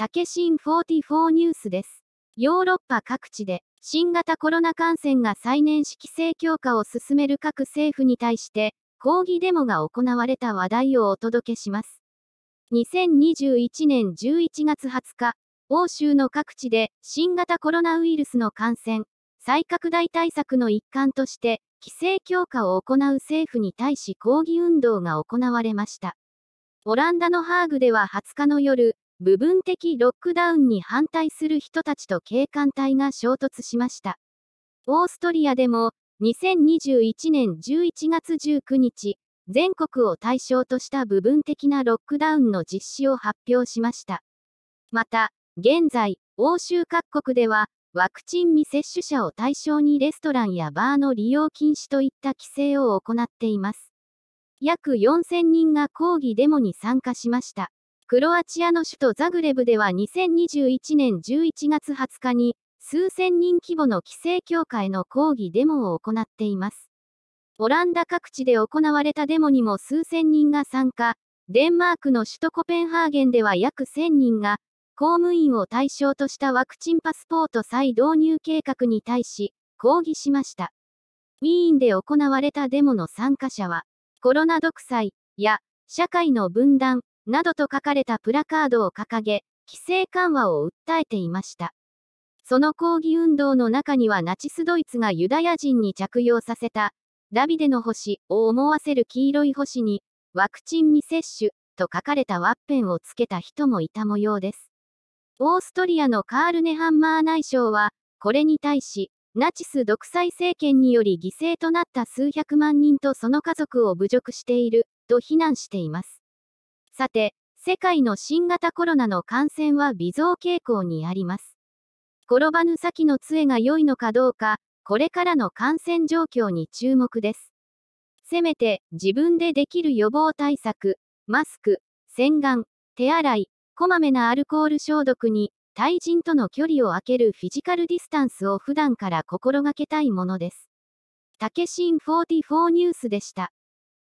タケ44ニュースです。ヨーロッパ各地で新型コロナ感染が再燃し規制強化を進める各政府に対して抗議デモが行われた話題をお届けします。2021年11月20日、欧州の各地で新型コロナウイルスの感染、再拡大対策の一環として、規制強化を行う政府に対し抗議運動が行われました。オランダのハーグでは20日の夜、部分的ロックダウンに反対する人たちと警官隊が衝突しました。オーストリアでも、2021年11月19日、全国を対象とした部分的なロックダウンの実施を発表しました。また、現在、欧州各国では、ワクチン未接種者を対象にレストランやバーの利用禁止といった規制を行っています。約4000人が抗議デモに参加しました。クロアチアの首都ザグレブでは2021年11月20日に、数千人規模の規制協会の抗議デモを行っています。オランダ各地で行われたデモにも数千人が参加、デンマークの首都コペンハーゲンでは約1000人が、公務員を対象としたワクチンパスポート再導入計画に対し、抗議しました。ウィーンで行われたデモの参加者は、コロナ独裁や社会の分断、などと書かれたプラカードを掲げ、規制緩和を訴えていました。その抗議運動の中にはナチスドイツがユダヤ人に着用させた、ダビデの星を思わせる黄色い星に、ワクチン未接種と書かれたワッペンをつけた人もいた模様です。オーストリアのカールネハンマー内相は、これに対し、ナチス独裁政権により犠牲となった数百万人とその家族を侮辱していると非難しています。さて、世界の新型コロナの感染は微増傾向にあります。転ばぬ先の杖が良いのかどうか、これからの感染状況に注目です。せめて、自分でできる予防対策、マスク、洗顔、手洗い、こまめなアルコール消毒に、対人との距離を空けるフィジカルディスタンスを普段から心がけたいものです。たけ44ニュースでした。